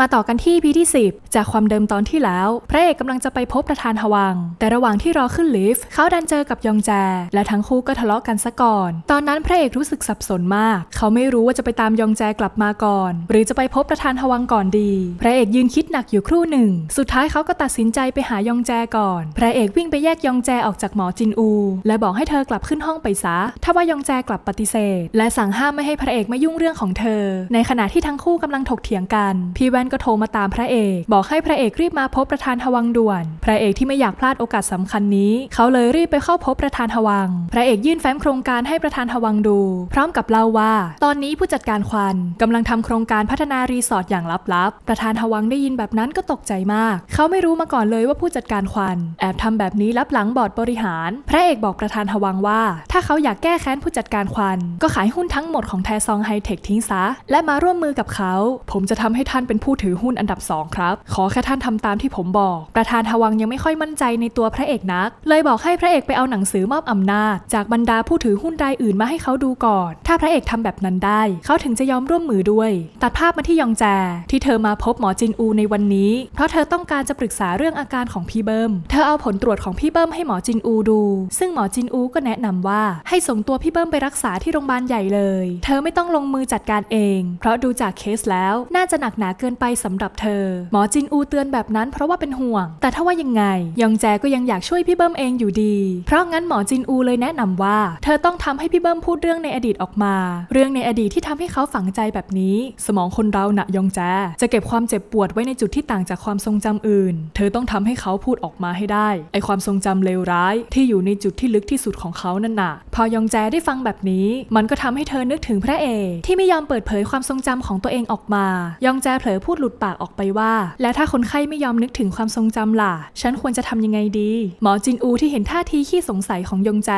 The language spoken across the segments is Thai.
มาต่อกันที่พีที่ 10 จากความเดิมตอนที่แล้ว พระเอกกำลังจะไปพบประธานหวัง แต่ระหว่างที่รอขึ้นลิฟต์เขาดันเจอกับยองแจ และทั้งคู่ก็ทะเลาะกันซะก่อน ตอนนั้นพระเอกรู้สึกสับสนมากเขาไม่รู้ว่าจะไปตามยองแจกลับมาก่อน หรือจะไปพบประธานหวังก่อนดี พระเอกยืนคิดหนักอยู่ครู่หนึ่ง สุดท้ายเขาก็ตัดสินใจไปหายองแจก่อนพระเอกวิ่งไปแยกยองแจออกจากหมอจินอู และบอกให้เธอกลับขึ้นห้องไปซะถ้าว่ายองแจกลับปฏิเสธ และสั่งห้าม ไม่ให้พระเอกมายุ่งเรื่องของเธอ ในขณะที่ทั้งคู่กำลังถกเถียงกันพี่แวน่นก็โทรมาตามพระเอก บอกให้พระเอกรีบมาพบประธานหวังด่วน พระเอกที่ไม่อยากพลาดโอกาสสาคัญนี้เขาเลยรีบไปเข้าพบประธานหวัง พระเอกยื่นแฟ้มโครงการให้ประธานหวังดูพร้อมกับเล่าว่า ตอนนี้ผู้จัดการควันกำลังทำโครงการพัฒนารีสอร์ทอย่างลับๆประธานหวังได้ยินแบบนั้นก็ตกใจมากเขาไม่รู้มาก่อนเลยว่าผู้จัดการควันแอบทำแบบนี้ลับหลังบอร์ดบริหาร พระเอกบอกประธานหวังว่า ถ้าเขาอยากแก้แค้นผู้จัดการควันก็ขายหุ้นทั้งหมดของแทซองไฮเทคทิ้งซะและมาร่วมมือกับเขาผมจะทำให้ท่านเป็นผู้ผู้ถือหุ้นอันดับ2ครับ ขอแค่ท่านทำตามที่ผมบอก ประธานทวังยังไม่ค่อยมั่นใจในตัวพระเอกนัก เลยบอกให้พระเอกไปเอาหนังสือมอบอำนาจจากบรรดาผู้ถือหุ้นรายอื่นมาให้เขาดูก่อน ถ้าพระเอกทำแบบนั้นได้ เขาถึงจะยอมร่วมมือด้วยตัดภาพมาที่ยองแจที่เธอมาพบหมอจินอูในวันนี้ เพราะเธอต้องการจะปรึกษาเรื่องอาการของพี่เบิ้มเธอเอาผลตรวจของพี่เบิ้มให้หมอจินอูดู ซึ่งหมอจินอูก็แนะนำว่า ให้ส่งตัวพี่เบิ้มไปรักษาที่โรงพยาบาลใหญ่เลย เธอไม่ต้องลงมือจัดการเอง เพราะดูจากเคสแล้วน่าจะหนักหนาเกินไปไปสำหรับเธอ หมอจินอูเตือนแบบนั้นเพราะว่าเป็นห่วง แต่ถ้าว่ายังไงยองแจก็ยังอยากช่วยพี่เบิ้มเองอยู่ดี เพราะงั้นหมอจินอูเลยแนะนำว่า เธอต้องทำให้พี่เบิ้มพูดเรื่องในอดีตออกมา เรื่องในอดีตที่ทำให้เขาฝังใจแบบนี้ สมองคนเราหนะยองแจจะเก็บความเจ็บปวดไว้ในจุดที่ต่างจากความทรงจำอื่น เธอต้องทำให้เขาพูดออกมาให้ได้ไอความทรงจำเลวร้าย ที่อยู่ในจุดที่ลึกที่สุดของเขานั่นน่ะพอยองแจได้ฟังแบบนี้ มันก็ทำให้เธอนึกถึงพระเอกที่ไม่ยอมเปิดเผยความทรงจำของตัวเองออกมายองแจเผลอพูดดหลุดปากออกไปว่า และถ้าคนไข้ไม่ยอมนึกถึงความทรงจำล่ะฉันควรจะทำยังไงดี หมอจินอูที่เห็นท่าทีขี้สงสัยของยงแจ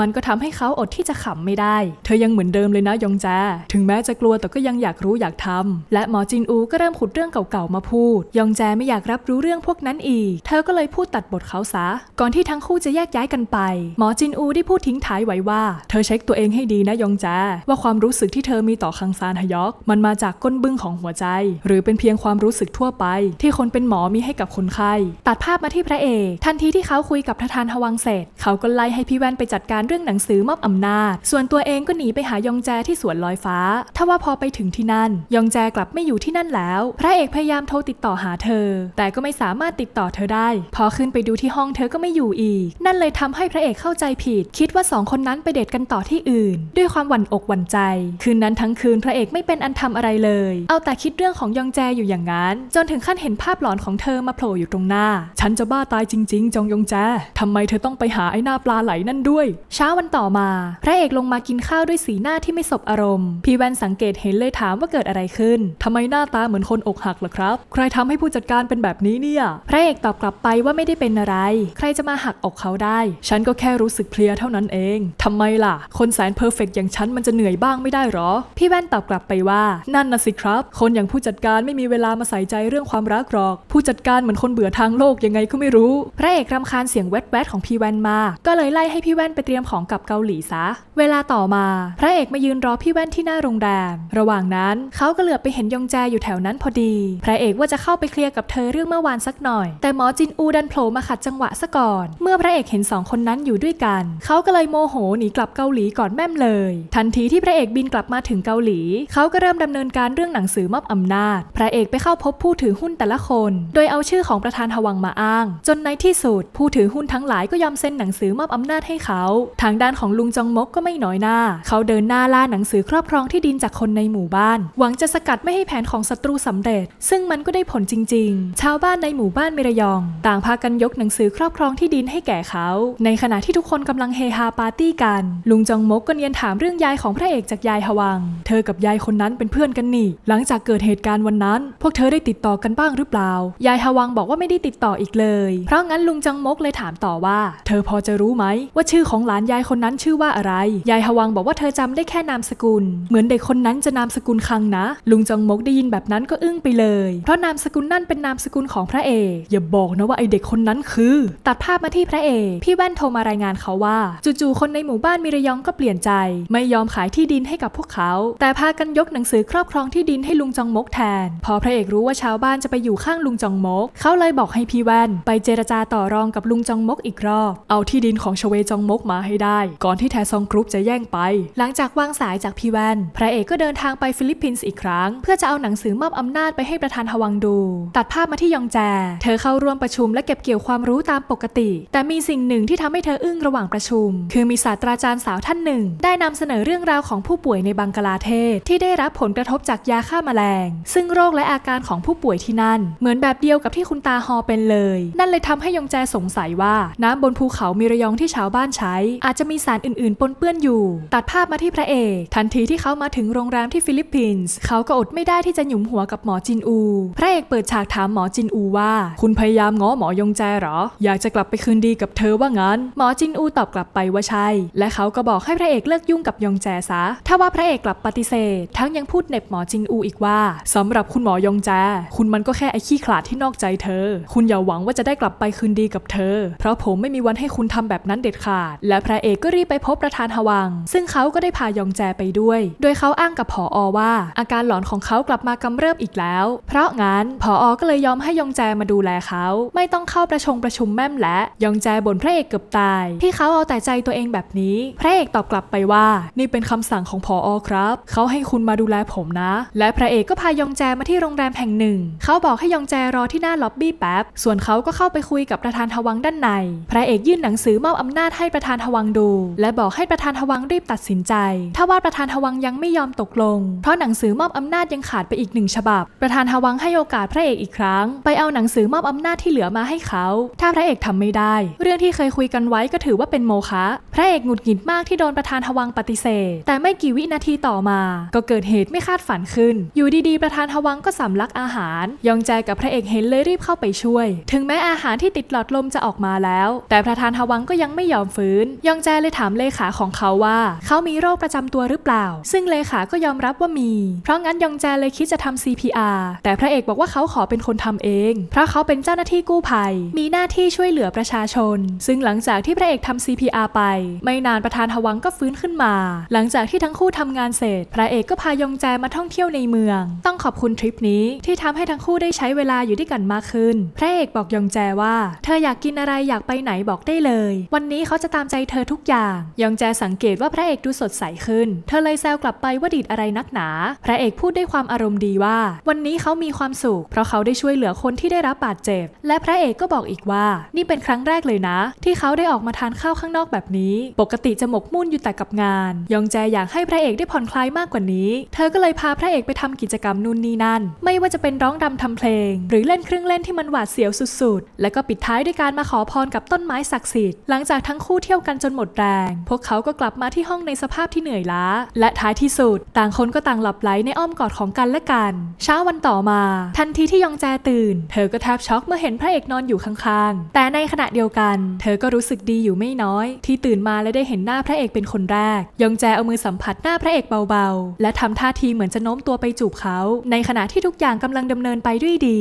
มันก็ทำให้เขาอดที่จะขำไม่ได้ เธอยังเหมือนเดิมเลยนะยงแจถึงแม้จะกลัวแต่ก็ยังอยากรู้อยากทำ และหมอจินอูก็เริ่มขุดเรื่องเก่าๆมาพูดยองแจไม่อยากรับรู้เรื่องพวกนั้นอีก เธอก็เลยพูดตัดบทเขาซะก่อนที่ทั้งคู่จะแยกย้ายกันไป หมอจินอูได้พูดทิ้งท้ายไว้ว่า เธอเช็คตัวเองให้ดีนะยองแจ ว่าความรู้สึกที่เธอมีต่อคังซานฮยอกมันมาจากก้นบึ้งของหัวใจหรือเป็นเป็นเพียงความรู้สึกทั่วไป ที่คนเป็นหมอมีให้กับคนไข้ ตัดภาพมาที่พระเอกทันทีที่เขาคุยกับทธานฮวังเสร็จ เขาก็ไล่ให้พี่แว่นไปจัดการเรื่องหนังสือมอบอำนาจ ส่วนตัวเองก็หนีไปหายองแจที่สวนลอยฟ้าทว่าพอไปถึงที่นั่นยองแจกลับไม่อยู่ที่นั่นแล้ว พระเอกพยายามโทรติดต่อหาเธอ แต่ก็ไม่สามารถติดต่อเธอได้ พอขึ้นไปดูที่ห้องเธอก็ไม่อยู่อีก นั่นเลยทำให้พระเอกเข้าใจผิด คิดว่าสองคนนั้นไปเดทกันต่อที่อื่น ด้วยความหวั่นอกหวั่นใจ คืนนั้นทั้งคืนพระเอกไม่เป็นอันทำอะไรเลย เอาแต่คิดเรื่องของยองแจอยู่อย่างนั้น จนถึงขั้นเห็นภาพหลอนของเธอมาโผล่อยู่ตรงหน้า ฉันจะบ้าตายจริงๆ จองยงแจทำไมเธอ ต้องไปหาไอ้หน้าปลาไหลนั่นด้วย เช้าวันต่อมา พระเอกลงมากินข้าวด้วยสีหน้าที่ไม่สบอารมณ์ พี่แวนสังเกตเห็นเลยถามว่าเกิดอะไรขึ้นทำไมหน้าตาเหมือนคนอกหักล่ะครับ ใครทำให้ผู้จัดการเป็นแบบนี้เนี่ยพระเอกตอบกลับไปว่าไม่ได้เป็นอะไร ใครจะมาหักอกเขาได้ ฉันก็แค่รู้สึกเพลียเท่านั้นเองทำไมล่ะ คนแสนเพอร์เฟกอย่างฉันมันจะเหนื่อยบ้างไม่ได้หรอพี่แว่นตอบกลับไปว่านั่นนะสิครับ คนอย่างผู้จัดการไม่ไม่มีเวลามาใส่ใจเรื่องความรักหรอก ผู้จัดการเหมือนคนเบื่อทางโลกยังไงก็ไม่รู้ พระเอกรำคาญเสียงแวดแวดของพี่แว่นมาก็เลยไล่ให้พี่แว่นไปเตรียมของกับเกาหลีซะ เวลาต่อมา พระเอกมายืนรอพี่แว่นที่หน้าโรงแรมระหว่างนั้นเขาก็เหลือบไปเห็นยองแจอยู่แถวนั้นพอดี พระเอกว่าจะเข้าไปเคลียร์กับเธอเรื่องเมื่อวานสักหน่อย แต่หมอจินอูดันโผล่มาขัดจังหวะซะก่อน เมื่อพระเอกเห็นสองคนนั้นอยู่ด้วยกันเขาก็เลยโมโหหนีกลับเกาหลีก่อนแม่มเลย ทันทีที่พระเอกบินกลับมาถึงเกาหลีเขาก็เริ่มดำเนินการเรื่องหนังสือมอบอำนาจระเอกไปเข้าพบผู้ถือหุ้นแต่ละคน โดยเอาชื่อของประธานหวังมาอ้าง จนในที่สุดผู้ถือหุ้นทั้งหลายก็ยอมเซ็นหนังสือมอบอำนาจให้เขา ทางด้านของลุงจองมกก็ไม่น้อยหน้า เขาเดินหน้าล่าหนังสือครอบครองที่ดินจากคนในหมู่บ้าน หวังจะสกัดไม่ให้แผนของศัตรูสำเร็จ ซึ่งมันก็ได้ผลจริงๆ ชาวบ้านในหมู่บ้านเมรยอง ต่างพากันยกหนังสือครอบครองที่ดินให้แก่เขา ในขณะที่ทุกคนกำลังเฮฮาปาร์ตี้กัน ลุงจองมกก็เนียนถามเรื่องยายของพระเอกจากยายหวัง เธอกับยายคนนั้นเป็นเพื่อนกันนี่หลังจากเกิดเหตุการณ์วันนั้นั้นพวกเธอได้ติดต่อกันบ้างหรือเปล่า ยายฮวังบอกว่าไม่ได้ติดต่ออีกเลย เพราะงั้นลุงจังมกเลยถามต่อว่า เธอพอจะรู้ไหม ว่าชื่อของหลานยายคนนั้นชื่อว่าอะไร ยายฮวังบอกว่าเธอจำได้แค่นามสกุล เหมือนเด็กคนนั้นจะนามสกุลคังนะ ลุงจังมกได้ยินแบบนั้นก็อึ้งไปเลย เพราะนามสกุลนั่นเป็นนามสกุลของพระเอก อย่าบอกนะว่าไอเด็กคนนั้นคือ ตัดภาพมาที่พระเอก พี่แว่นโทรมารายงานเขาว่า จู่ๆคนในหมู่บ้านมิระยองก็เปลี่ยนใจ ไม่ยอมขายที่ดินให้กับพวกเขา แต่พากันยกหนังสือครอบครองที่ดินให้ลุงจังมกแทนพอพระเอกรู้ว่าชาวบ้านจะไปอยู่ข้างลุงจองมก เขาเลยบอกให้พี่แว่นไปเจรจาต่อรองกับลุงจองมกอีกรอบ เอาที่ดินของชเวจองมกมาให้ได้ ก่อนที่แทซองกรุ๊ปจะแย่งไป หลังจากวางสายจากพี่แว่นพระเอกก็เดินทางไปฟิลิปปินส์อีกครั้ง เพื่อจะเอาหนังสือมอบอำนาจไปให้ประธานฮวังดู ตัดภาพมาที่ยองแจ เธอเข้าร่วมประชุมและเก็บเกี่ยวความรู้ตามปกติ แต่มีสิ่งหนึ่งที่ทำให้เธออึ้งระหว่างประชุม คือมีศาสตราจารย์สาวท่านหนึ่ง ได้นำเสนอเรื่องราวของผู้ป่วยในบังกลาเทศที่ได้รับผลกระทบจากยาฆ่ามาแมลง ซึ่งโรคและอาการของผู้ป่วยที่นั่น เหมือนแบบเดียวกับที่คุณตาฮอเป็นเลย นั่นเลยทำให้ยองแจสงสัยว่า น้ำบนภูเขามีระยองที่ชาวบ้านใช้ อาจจะมีสารอื่นๆปนเปื้อนอยู่ ตัดภาพมาที่พระเอก ทันทีที่เขามาถึงโรงแรมที่ฟิลิปปินส์เขาก็อดไม่ได้ที่จะหยุมหัวกับหมอจินอู พระเอกเปิดฉากถามหมอจินอูว่า คุณพยายามง้อหมอยงแจหรออยากจะกลับไปคืนดีกับเธอว่างั้น หมอจินอูตอบกลับไปว่าใช่ และเขาก็บอกให้พระเอกเลิกยุ่งกับยองแจซะถ้าว่าพระเอกกลับปฏิเสธทั้งยังพูดเน็บหมอจินอูอีกว่า สำหรับคุณณหมอยองแจ คุณมันก็แค่ไอ้ขี้ขลาดที่นอกใจเธอ คุณอย่าหวังว่าจะได้กลับไปคืนดีกับเธอ เพราะผมไม่มีวันให้คุณทำแบบนั้นเด็ดขาด และพระเอกก็รีบไปพบประธานฮวัง ซึ่งเขาก็ได้พายองแจไปด้วย โดยเขาอ้างกับผออว่า อาการหลอนของเขากลับมากำเริบอีกแล้ว เพราะงั้นผออก็เลยยอมให้ยองแจมาดูแลเขา ไม่ต้องเข้าประชงประชุมแม่มและยองแจบ่นพระเอกเกือบตาย ที่เขาเอาแต่ใจตัวเองแบบนี้ พระเอกตอบกลับไปว่า นี่เป็นคำสั่งของผออครับ เขาให้คุณมาดูแลผมนะ และพระเอกก็พายองแจมาที่ที่โรงแรมแห่งหนึ่ง เขาบอกให้ยองแจรอที่หน้าล็อบบี้แป๊บส่วนเขาก็เข้าไปคุยกับประธานทวังด้านใน พระเอกยื่นหนังสือมอบอำนาจให้ประธานทวังดู และบอกให้ประธานทวังรีบตัดสินใจ ถ้าว่าประธานทวังยังไม่ยอมตกลง เพราะหนังสือมอบอำนาจยังขาดไปอีกหนึ่งฉบับ ประธานทวังให้โอกาสพระเอกอีกครั้ง ไปเอาหนังสือมอบอำนาจที่เหลือมาให้เขา ถ้าพระเอกทำไม่ได้ เรื่องที่เคยคุยกันไว้ก็ถือว่าเป็นโมฆะพระเอกหงุดหงิดมากที่โดนประธานทวังปฏิเสธ แต่ไม่กี่วินาทีต่อมา ก็เกิดเหตุไม่คาดฝันขึ้น อยู่ดีๆประธานทวังังก็สำลักอาหารยองแจกับพระเอกเห็นเลยรีบเข้าไปช่วย ถึงแม้อาหารที่ติดหลอดลมจะออกมาแล้ว แต่ประธานฮวังก็ยังไม่ยอมฟื้นยองแจเลยถามเลขาของเขาว่าเขามีโรคประจำตัวหรือเปล่า ซึ่งเลขาก็ยอมรับว่ามี เพราะงั้นยองแจเลยคิดจะทำ CPR แต่พระเอกบอกว่าเขาขอเป็นคนทำเอง เพราะเขาเป็นเจ้าหน้าที่กู้ภัย มีหน้าที่ช่วยเหลือประชาชน ซึ่งหลังจากที่พระเอกทำ CPR ไป ไม่นานประธานฮวังก็ฟื้นขึ้นมา หลังจากที่ทั้งคู่ทำงานเสร็จพระเอกก็พายองแจมาท่องเที่ยวในเมือง ต้องขอบคุณทริปนี้ ที่ทำให้ทั้งคู่ได้ใช้เวลาอยู่ด้วยกันมากขึ้น พระเอกบอกยองแจว่า เธออยากกินอะไรอยากไปไหนบอกได้เลย วันนี้เขาจะตามใจเธอทุกอย่าง ยองแจสังเกตว่าพระเอกดูสดใสขึ้น เธอเลยแซวกลับไปว่าดีดอะไรนักหนา พระเอกพูดด้วยความอารมณ์ดีว่า วันนี้เขามีความสุข เพราะเขาได้ช่วยเหลือคนที่ได้รับบาดเจ็บ และพระเอกก็บอกอีกว่า นี่เป็นครั้งแรกเลยนะ ที่เขาได้ออกมาทานข้าวข้างนอกแบบนี้ ปกติจะหมกมุ่นอยู่แต่กับงาน ยองแจอยากให้พระเอกได้ผ่อนคลายมากกว่านี้ เธอก็เลยพาพระเอกไปทำกิจกรรมนู่นนี่นั่นานไม่ว่าจะเป็นร้องรำทำเพลงหรือเล่นเครื่องเล่นที่มันหวาดเสียวสุดๆ และก็ปิดท้ายด้วยการมาขอพรกับต้นไม้ศักดิ์สิทธิ์หลังจากทั้งคู่เที่ยวกันจนหมดแรงพวกเขาก็กลับมาที่ห้องในสภาพที่เหนื่อยล้า และท้ายที่สุดต่างคนก็ต่างหลับไหลในอ้อมกอดของกันและกัน เช้าวันต่อมาทันทีที่ยองแจตื่น เธอก็แทบช็อกเมื่อเห็นพระเอกนอนอยู่ข้าง ๆ แต่ในขณะเดียวกัน เธอก็รู้สึกดีอยู่ไม่น้อย ที่ตื่นมาและได้เห็นหน้าพระเอกเป็นคนแรกยองแจเอามือสัมผัสหน้าพระเอกเบาๆ และทำท่าทีเหมือนจะโน้มตัวไปจูบเขา ในขณะะที่ทุกอย่างกำลังดำเนินไปด้วยดี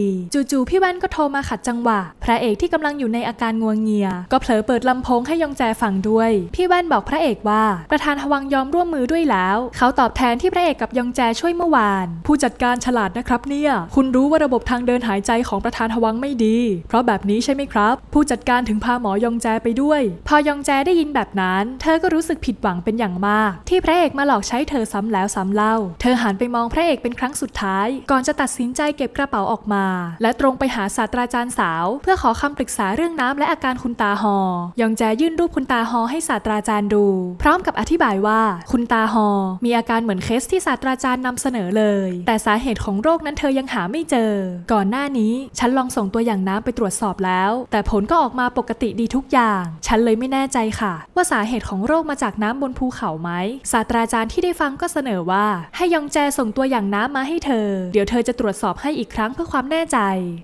จู่ๆพี่แว่นก็โทรมาขัดจังหวะ พระเอกที่กำลังอยู่ในอาการงวงเงีย ก็เผลอเปิดลำโพงให้ยองแจฟังด้วย พี่แว่นบอกพระเอกว่าประธานหวังยอมร่วมมือด้วยแล้ว เขาตอบแทนที่พระเอกกับยองแจช่วยเมื่อวาน ผู้จัดการฉลาดนะครับเนี่ยคุณรู้ว่าระบบทางเดินหายใจของประธานหวังไม่ดี เพราะแบบนี้ใช่ไหมครับ ผู้จัดการถึงพาหมอยองแจไปด้วย พอยองแจได้ยินแบบนั้น เธอก็รู้สึกผิดหวังเป็นอย่างมาก ที่พระเอกมาหลอกใช้เธอซ้ำแล้วซ้ำเล่า เธอหันไปมองพระเอกเป็นครั้งสุดท้ายก่อนจะตัดสินใจเก็บกระเป๋าออกมาและตรงไปหาศาสตราจารย์สาว เพื่อขอคำปรึกษาเรื่องน้ำ และอาการคุณตาฮอยองแจยื่นรูปคุณตาฮอให้ศาสตราจารย์ดู พร้อมกับอธิบายว่า คุณตาฮอมีอาการเหมือนเคสที่ศาสตราจารย์นำเสนอเลย แต่สาเหตุของโรคนั้นเธอยังหาไม่เจอ ก่อนหน้านี้ฉันลองส่งตัวอย่างน้ำไปตรวจสอบแล้ว แต่ผลก็ออกมาปกติดีทุกอย่าง ฉันเลยไม่แน่ใจค่ะ ว่าสาเหตุของโรคมาจากน้ำบนภูเขาไหมศาสตราจารย์ที่ได้ฟังก็เสนอว่าให้ยองแจส่งตัวอย่างน้ำมาให้เธอเดี๋ยวดี๋ยวเธอจะตรวจสอบให้อีกครั้งเพื่อความแน่ใจ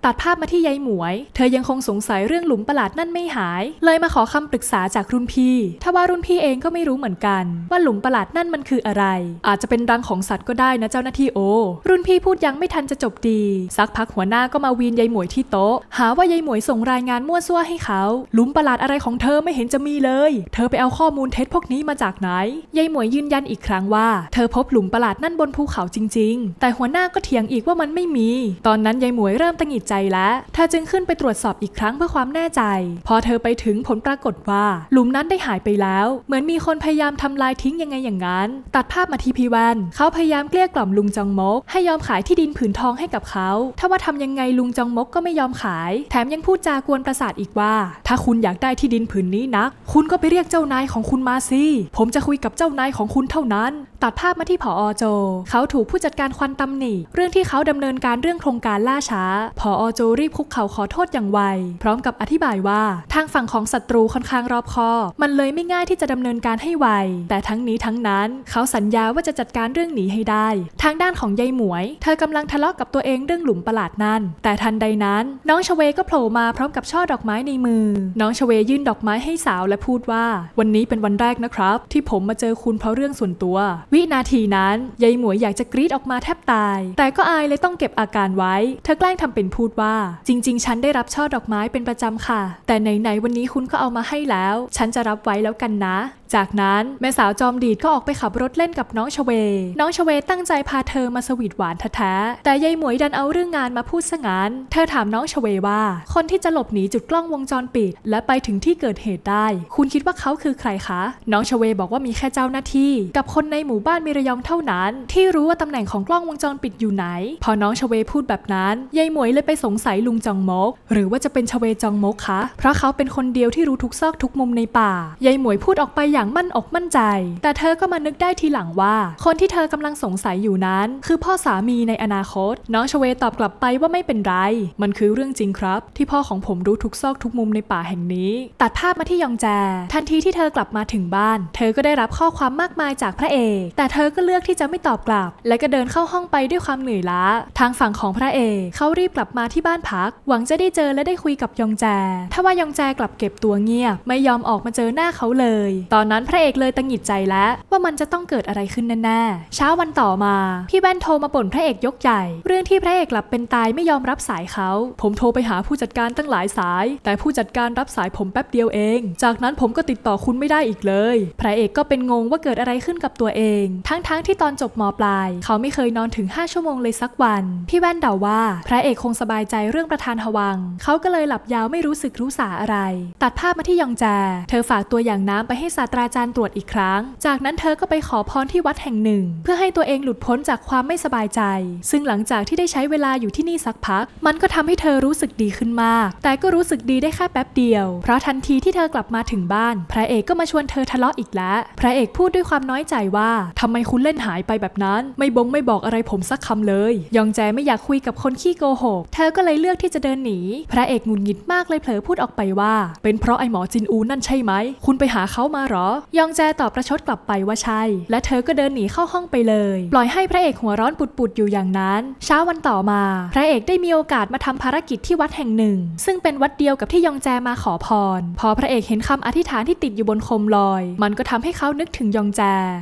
ตัดภาพมาที่ยายหมวย เธอยังคงสงสัยเรื่องหลุมประหลาดนั่นไม่หาย เลยมาขอคำปรึกษาจากรุ่นพี่ทว่ารุ่นพี่เองก็ไม่รู้เหมือนกัน ว่าหลุมประหลาดนั่นมันคืออะไร อาจจะเป็นรังของสัตว์ก็ได้นะเจ้าหน้าที่โอ รุ่นพี่พูดยังไม่ทันจะจบดีสักพักหัวหน้าก็มาวีนยายหมวยที่โต๊ะหาว่ายายหมวยส่งรายงานมั่วซั่วให้เขา หลุมประหลาดอะไรของเธอไม่เห็นจะมีเลย เธอไปเอาข้อมูลเท็จพวกนี้มาจากไหนยายหมวยยืนยันอีกครั้งว่าเธอพบหลุมประหลาดนั่นบนภูเขาจริงๆ แต่หัวหน้าก็เถียงอีกว่ามันไม่มี ตอนนั้นยายหมวยเริ่มตังหิดใจแล้ว เธอจึงขึ้นไปตรวจสอบอีกครั้งเพื่อความแน่ใจ พอเธอไปถึงผลปรากฏว่า หลุมนั้นได้หายไปแล้ว เหมือนมีคนพยายามทำลายทิ้งยังไงอย่างนั้น ตัดภาพมาที่พีวัน เขาพยายามเกลี้ยกล่อมลุงจองมก ให้ยอมขายที่ดินผืนทองให้กับเขา ถ้าว่าทำยังไงลุงจองมกก็ไม่ยอมขาย แถมยังพูดจากวนประสาทอีกว่า ถ้าคุณอยากได้ที่ดินผืนนี้นัก คุณก็ไปเรียกเจ้านายของคุณมาสิ ผมจะคุยกับเจ้านายของคุณเท่านั้น ตัดภาพมาที่ผออโจ เขาถูกผู้จัดการควันตำหนิเรื่องที่ที่เขาดำเนินการเรื่องโครงการล่าช้า พออโจรีบคุกเข่าขอโทษอย่างไว พร้อมกับอธิบายว่า ทางฝั่งของศัตรูค่อนข้างรอบคอบมันเลยไม่ง่ายที่จะดำเนินการให้ไว แต่ทั้งนี้ทั้งนั้นเขาสัญญาว่าจะจัดการเรื่องหนีให้ได้ ทางด้านของยายหมวย เธอกำลังทะเลาะกกับตัวเองเรื่องหลุมประหลาดนั้น แต่ทันใดนั้น น้องชเวก็โผล่มาพร้อมกับช่อดอกไม้ในมือ น้องชเวยื่นดอกไม้ให้สาวและพูดว่า วันนี้เป็นวันแรกนะครับ ที่ผมมาเจอคุณเพราะเรื่องส่วนตัว วินาทีนั้นยายหมวยอยากจะกรีดออกมาแทบตาย แต่ก็อายเลยต้องเก็บอาการไว้ เธอแกล้งทำเป็นพูดว่า จริง ๆ ฉันได้รับช่อดอกไม้เป็นประจำค่ะ แต่ไหน ๆ วันนี้คุณก็เอามาให้แล้ว ฉันจะรับไว้แล้วกันนะจากนั้นแม่สาวจอมดีดก็ออกไปขับรถเล่นกับน้องชเว น้องชเวตั้งใจพาเธอมาสวีทหวานแท้ๆ แต่ยายหมวยดันเอาเรื่องงานมาพูดซะงั้นเธอถามน้องชเวว่า คนที่จะหลบหนีจุดกล้องวงจรปิด และไปถึงที่เกิดเหตุได้ คุณคิดว่าเขาคือใครคะ น้องชเวบอกว่ามีแค่เจ้าหน้าที่ กับคนในหมู่บ้านมิระยองเท่านั้น ที่รู้ว่าตำแหน่งของกล้องวงจรปิดอยู่ไหน พอน้องชเวพูดแบบนั้นยายหมวยเลยไปสงสัยลุงจองมก หรือว่าจะเป็นชเวจองมกคะ เพราะเขาเป็นคนเดียวที่รู้ทุกซอกทุกมุมในป่า ยายหมวยพูดออกไปอย่างมั่นอก มั่นใจ แต่เธอก็มานึกได้ทีหลังว่า คนที่เธอกำลังสงสัยอยู่นั้น คือพ่อสามีในอนาคต น้องชเวตอบกลับไปว่าไม่เป็นไร มันคือเรื่องจริงครับ ที่พ่อของผมรู้ทุกซอกทุกมุมในป่าแห่งนี้ ตัดภาพมาที่ยองแจ ทันทีที่เธอกลับมาถึงบ้าน เธอก็ได้รับข้อความมากมายจากพระเอก แต่เธอก็เลือกที่จะไม่ตอบกลับ และก็เดินเข้าห้องไปด้วยความเหนื่อยล้าทางฝั่งของพระเอกเขารีบกลับมาที่บ้านพัก หวังจะได้เจอและได้คุยกับยองแจถ้าว่ายองแจกลับเก็บตัวเงียบไม่ยอมออกมาเจอหน้าเขาเลยตอนนั้น พระเอกเลยตังหิดใจแล้วว่ามันจะต้องเกิดอะไรขึ้นแน่ๆเช้าวันต่อมา พี่แบนโทรมาบ่นพระเอกยกใหญ่ เรื่องที่พระเอกกลับเป็นตายไม่ยอมรับสายเขา ผมโทรไปหาผู้จัดการตั้งหลายสาย แต่ผู้จัดการรับสายผมแป๊บเดียวเอง จากนั้นผมก็ติดต่อคุณไม่ได้อีกเลย พระเอกก็เป็นงงว่าเกิดอะไรขึ้นกับตัวเอง ทั้งๆทที่ตอนจบมปลายเขาไม่เคยนอนถึง5ชั่วโมงเลยสักวันพี่แว่นเดาว่า พระเอกคงสบายใจเรื่องประธานหวังเขาก็เลยหลับยาวไม่รู้สึกรู้สาอะไร ตัดภาพมาที่ยองแจ เธอฝากตัวอย่างน้ำไปให้ศาสตราจารย์ตรวจอีกครั้ง จากนั้นเธอก็ไปขอพรที่วัดแห่งหนึ่ง เพื่อให้ตัวเองหลุดพ้นจากความไม่สบายใจ ซึ่งหลังจากที่ได้ใช้เวลาอยู่ที่นี่สักพัก มันก็ทำให้เธอรู้สึกดีขึ้นมาก แต่ก็รู้สึกดีได้แค่แป๊บเดียว เพราะทันทีที่เธอกลับมาถึงบ้าน พระเอกก็มาชวนเธอทะเลาะอีกแล้ว พระเอกพูดด้วยความน้อยใจว่า ทำไมคุณเล่นหายไปแบบนั้น ไม่บงไม่บอกอะไรผมสักคำเลย ยองแจไม่อยากคุยกับคนขี้โกหก เธอก็เลยเลือกที่จะเดินหนี พระเอกงุนงิดมากเลยเผลอพูดออกไปว่า เป็นเพราะไอ้หมอจินอูนั่นใช่ไหม คุณไปหาเขามาหรอยองแจตอบประชดกลับไปว่าใช่ และเธอก็เดินหนีเข้าห้องไปเลย ปล่อยให้พระเอกหัวร้อนปุดๆอยู่อย่างนั้น เช้าวันต่อมา พระเอกได้มีโอกาสมาทำภารกิจที่วัดแห่งหนึ่ง ซึ่งเป็นวัดเดียวกับที่ยองแจมาขอพร พอพระเอกเห็นคำอธิษฐานที่ติดอยู่บนโคมลอย มันก็ทำให้เขานึกถึงยองแจ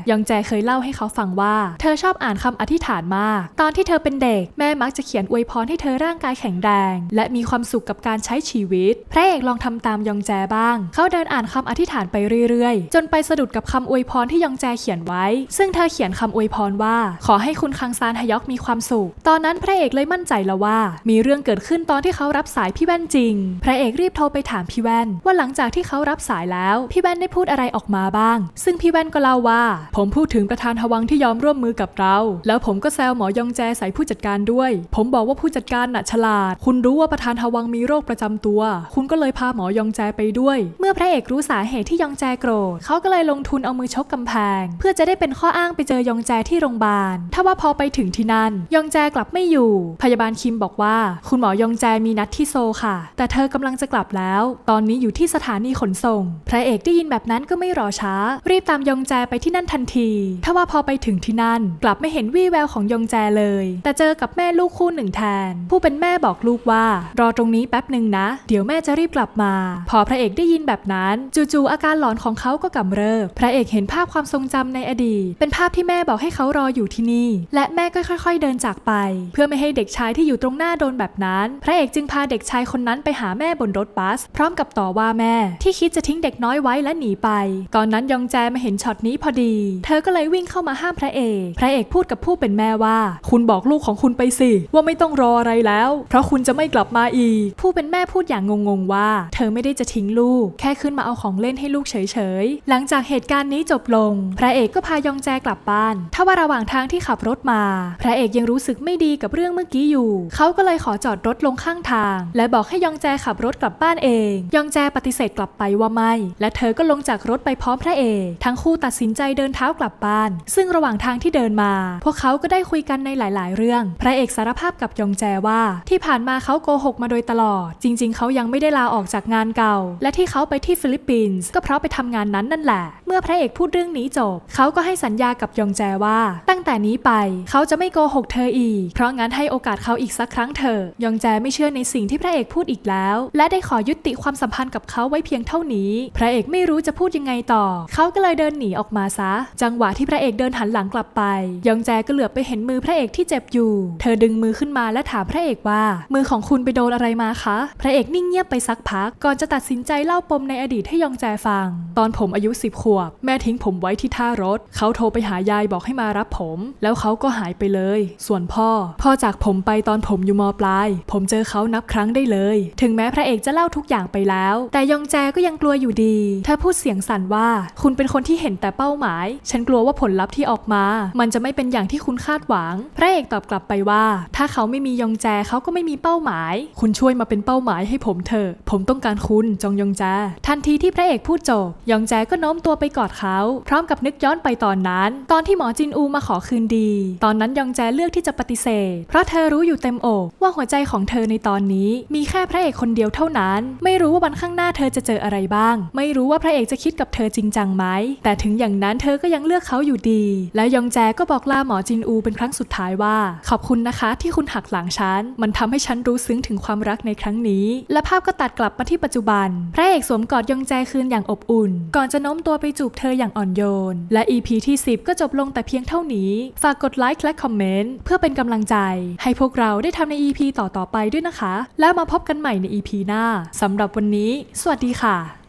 ยองแจเคยเล่าให้เขาฟังว่า เธอชอบอ่านคำอธิษฐานมาก ตอนที่เธอเป็นเด็กแม่มักจะเขียนอวยพรให้เธอร่างกายแข็งแรง และมีความสุขกับการใช้ชีวิต พระเอกลองทำตามยองแจบ้าง เขาเดินอ่านคำอธิษฐานไปเรื่อย ๆจนไปสะดุดกับคำอวยพรที่ยองแจเขียนไว้ ซึ่งเธอเขียนคำอวยพรว่า ขอให้คุณคังซานฮยอกมีความสุข ตอนนั้นพระเอกเลยมั่นใจแล้วว่า มีเรื่องเกิดขึ้นตอนที่เขารับสายพี่แว่นจริง พระเอกรีบโทรไปถามพี่แว่นว่าหลังจากที่เขารับสายแล้ว พี่แว่นได้พูดอะไรออกมาบ้าง ซึ่งพี่แว่นก็เล่าว่า ผมพูดถึงประธานฮวังที่ยอมร่วมมือกับเรา แล้วผมก็แซวหมอยองแจใส่ผู้จัดการด้วย ผมบอกว่าผู้จัดการน่ะฉลาด คุณรู้ว่าประธานฮวังมีโรคประจำตัว คุณก็เลยพาหมอยองแจไปด้วย เมื่อพระเอกรู้สาเหตุที่ยองแจโกรธเขาก็เลยลงทุนเอามือชกกำแพง เพื่อจะได้เป็นข้ออ้างไปเจอยองแจที่โรงพยาบาลถ้าว่าพอไปถึงที่นั่นยองแจกลับไม่อยู่ พยาบาลคิมบอกว่า คุณหมอยองแจมีนัดที่โซค่ะ แต่เธอกำลังจะกลับแล้ว ตอนนี้อยู่ที่สถานีขนส่งพระเอกได้ยินแบบนั้นก็ไม่รอช้า รีบตามยองแจไปที่นั่นทันทีถ้าว่าพอไปถึงที่นั่น กลับไม่เห็นวี่แววของยองแจเลย แต่เจอกับแม่ลูกคู่หนึ่งแทน ผู้เป็นแม่บอกลูกว่ารอตรงนี้แป๊บหนึ่งนะ เดี๋ยวแม่จะรีบกลับมา พอพระเอกได้ยินแบบนั้น จู่ๆอาการหลอนของเขากก็กำเริบพระเอกเห็นภาพความทรงจำในอดีตเป็นภาพที่แม่บอกให้เขารออยู่ที่นี่ และแม่ก็ค่อยๆเดินจากไป เพื่อไม่ให้เด็กชายที่อยู่ตรงหน้าโดนแบบนั้น พระเอกจึงพาเด็กชายคนนั้นไปหาแม่บนรถบัสพร้อมกับต่อว่าแม่ที่คิดจะทิ้งเด็กน้อยไว้และหนีไปตอนนั้นยองแจมาเห็นช็อตนี้พอดี เธอก็เลยวิ่งเข้ามาห้ามพระเอก พระเอกพูดกับผู้เป็นแม่ว่า คุณบอกลูกของคุณไปสิว่าไม่ต้องรออะไรแล้ว เพราะคุณจะไม่กลับมาอีกผู้เป็นแม่พูดอย่างงงๆว่า เธอไม่ได้จะทิ้งลูก แค่ขึ้นมาเอาของเล่นให้ลูกเฉยหลังจากเหตุการณ์นี้จบลง พระเอกก็พายองแจกลับบ้านถ้าว่าระหว่างทางที่ขับรถมา พระเอกยังรู้สึกไม่ดีกับเรื่องเมื่อกี้อยู่ เขาก็เลยขอจอดรถลงข้างทาง และบอกให้ยองแจขับรถกลับบ้านเองยองแจปฏิเสธกลับไปว่าไม่ และเธอก็ลงจากรถไปพร้อมพระเอก ทั้งคู่ตัดสินใจเดินเท้ากลับบ้าน ซึ่งระหว่างทางที่เดินมา พวกเขาก็ได้คุยกันในหลายๆ เรื่อง พระเอกสารภาพกับยองแจว่า ที่ผ่านมาเขาโกหกมาโดยตลอด จริงๆ เขายังไม่ได้ลาออกจากงานเก่า และที่เขาไปที่ฟิลิปปินส์ก็เพราะไปทำงานนั้นนั่นแหละเมื่อพระเอกพูดเรื่องนี้จบเขาก็ให้สัญญากับยองแจว่าตั้งแต่นี้ไปเขาจะไม่โกหกเธออีก เพราะงั้นให้โอกาสเขาอีกสักครั้งเถอะ ยองแจไม่เชื่อในสิ่งที่พระเอกพูดอีกแล้ว และได้ขอยุติความสัมพันธ์กับเขาไว้เพียงเท่านี้ พระเอกไม่รู้จะพูดยังไงต่อ เขาก็เลยเดินหนีออกมาซะ จังหวะที่พระเอกเดินหันหลังกลับไป ยองแจก็เหลือบไปเห็นมือพระเอกที่เจ็บอยู่ เธอดึงมือขึ้นมาและถามพระเอกว่า มือของคุณไปโดนอะไรมาคะ พระเอกนิ่งเงียบไปสักพัก ก่อนจะตัดสินใจเล่าปมในอดีตให้ยองแจฟัง ตอนผมอายุ10ขวบ แม่ทิ้งผมไว้ที่ท่ารถเขาโทรไปหายายบอกให้มารับผม แล้วเขาก็หายไปเลย ส่วนพ่อพ่อจากผมไปตอนผมอยู่มปลาย ผมเจอเขานับครั้งได้เลย ถึงแม้พระเอกจะเล่าทุกอย่างไปแล้ว แต่ยองแจก็ยังกลัวอยู่ดีเธอพูดเสียงสั่นว่าคุณเป็นคนที่เห็นแต่เป้าหมาย ฉันกลัวว่าผลลัพธ์ที่ออกมา มันจะไม่เป็นอย่างที่คุณคาดหวัง พระเอกตอบกลับไปว่าถ้าเขาไม่มียองแจเขาก็ไม่มีเป้าหมาย คุณช่วยมาเป็นเป้าหมาย ให้ผมเถอะ ผมต้องการคุณจองยองแจทันทีที่พระเอกพูดจบยองแจก็โน้มตัวไปกอดเขา พร้อมกับนึกย้อนไปตอนนั้น ตอนที่หมอจินอูมาขอคืนดี ตอนนั้นยองแจเลือกที่จะปฏิเสธ เพราะเธอรู้อยู่เต็มอก ว่าหัวใจของเธอในตอนนี้ มีแค่พระเอกคนเดียวเท่านั้น ไม่รู้ว่าวันข้างหน้าเธอจะเจออะไรบ้าง ไม่รู้ว่าพระเอกจะคิดกับเธอจริงจังไหม แต่ถึงอย่างนั้นเธอก็ยังเลือกเขาอยู่ดีและยองแจก็บอกลาหมอจินอูเป็นครั้งสุดท้ายว่า ขอบคุณนะคะ ที่คุณหักหลังฉันมันทำให้ฉันรู้ซึ้งถึงความรักในครั้งนี้ และภาพก็ตัดกลับมาที่ปัจจุบัน พระเอกสวมกอดยองแจคืนอย่างอบอุ่น ก่อนจะจะโน้มตัวไปจูบเธออย่างอ่อนโยน และ EP ที่ 10 ก็จบลงแต่เพียงเท่านี้ ฝากกดไลค์และคอมเมนต์เพื่อเป็นกำลังใจ ให้พวกเราได้ทำใน EP ต่อ ๆ ไปด้วยนะคะ แล้วมาพบกันใหม่ใน EP หน้าสำหรับวันนี้ สวัสดีค่ะ